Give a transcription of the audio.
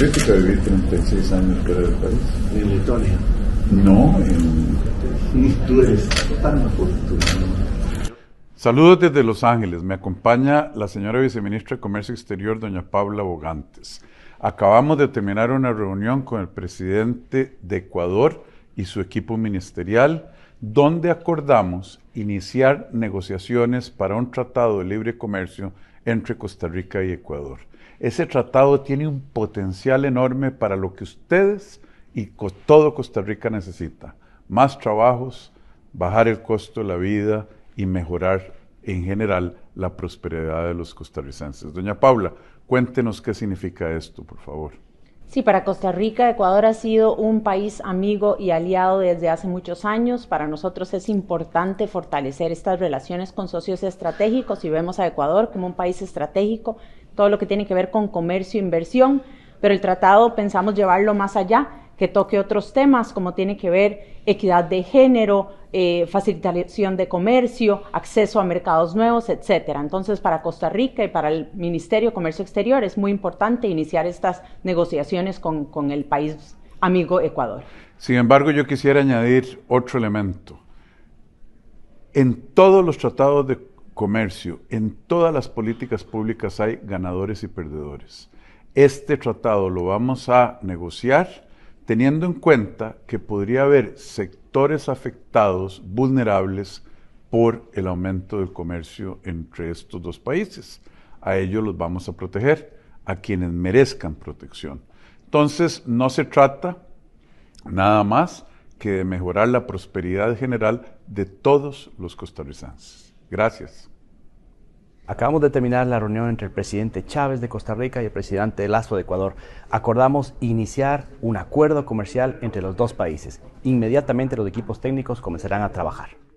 patética vivir 36 años fuera del país. ¿En Letonia? No, en... Tú eres Saludos desde Los Ángeles. Me acompaña la señora viceministra de Comercio Exterior, doña Paula Bogantes. Acabamos de terminar una reunión con el presidente de Ecuador y su equipo ministerial donde acordamos iniciar negociaciones para un tratado de libre comercio entre Costa Rica y Ecuador. Ese tratado tiene un potencial enorme para lo que ustedes y todo Costa Rica necesita. Más trabajos, bajar el costo de la vida y mejorar en general la prosperidad de los costarricenses. Doña Paula, cuéntenos qué significa esto, por favor. Sí, para Costa Rica, Ecuador ha sido un país amigo y aliado desde hace muchos años. Para nosotros es importante fortalecer estas relaciones con socios estratégicos y vemos a Ecuador como un país estratégico, todo lo que tiene que ver con comercio e inversión, pero el tratado pensamos llevarlo más allá que toque otros temas como tiene que ver equidad de género, eh, facilitación de comercio, acceso a mercados nuevos, etcétera. Entonces, para Costa Rica y para el Ministerio de Comercio Exterior es muy importante iniciar estas negociaciones con, con el país amigo Ecuador. Sin embargo, yo quisiera añadir otro elemento. En todos los tratados de comercio, en todas las políticas públicas hay ganadores y perdedores. Este tratado lo vamos a negociar teniendo en cuenta que podría haber sectores afectados, vulnerables, por el aumento del comercio entre estos dos países. A ellos los vamos a proteger, a quienes merezcan protección. Entonces, no se trata nada más que de mejorar la prosperidad general de todos los costarricenses. Gracias. Acabamos de terminar la reunión entre el presidente Chávez de Costa Rica y el presidente Lazo de Ecuador. Acordamos iniciar un acuerdo comercial entre los dos países. Inmediatamente los equipos técnicos comenzarán a trabajar.